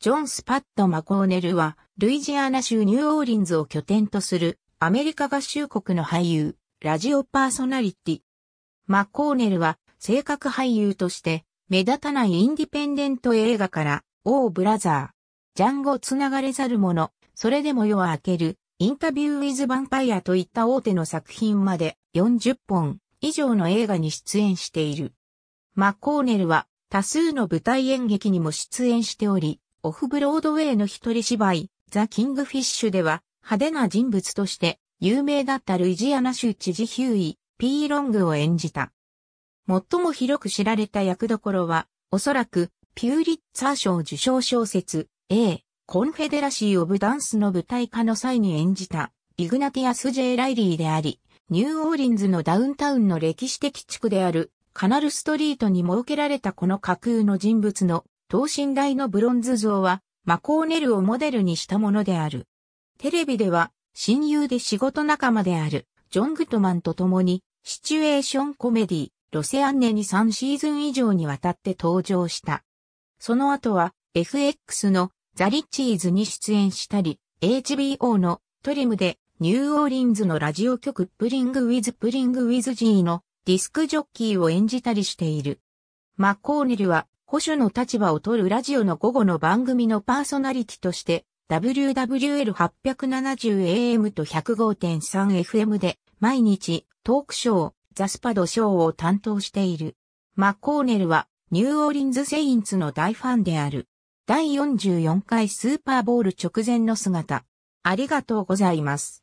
ジョン・スパット・マコーネルは、ルイジアナ州ニューオーリンズを拠点とするアメリカ合衆国の俳優、ラジオパーソナリティ。マコーネルは、性格俳優として、目立たないインディペンデント映画から、オー・ブラザー、ジャンゴつながれざる者、それでも夜は明ける、インタビュー・ウィズ・ヴァンパイアといった大手の作品まで40本以上の映画に出演している。マコーネルは多数の舞台演劇にも出演しており、オフブロードウェイの一人芝居、ザ・キングフィッシュでは、派手な人物として有名だったルイジアナ州知事ヒューイ、ピー・ロングを演じた。最も広く知られた役どころは、おそらく、ピューリッツァー賞受賞小説、A、コンフェデラシー・オブ・ダンスの舞台化の際に演じた、イグナティアス・ジェイ・ライリーであり、ニューオーリンズのダウンタウンの歴史的地区である、カナルストリートに設けられたこの架空の人物の等身大のブロンズ像は、マコーネルをモデルにしたものである。テレビでは、親友で仕事仲間である、ジョン・グトマンと共に、シチュエーションコメディ、ロセアンネに3シーズン以上にわたって登場した。その後は、FX のザ・リッチーズに出演したり、HBO のトリムでニューオーリンズのラジオ局プリングウィズプリングウィズジーのディスクジョッキーを演じたりしている。マコーネルは保守の立場を取るラジオの午後の番組のパーソナリティとして、WWL870AM と 105.3FM で、毎日、トークショー、ザスパドショーを担当している。マッコーネルは、ニューオーリンズ・セインツの大ファンである。第44回スーパーボール直前の姿。ありがとうございます。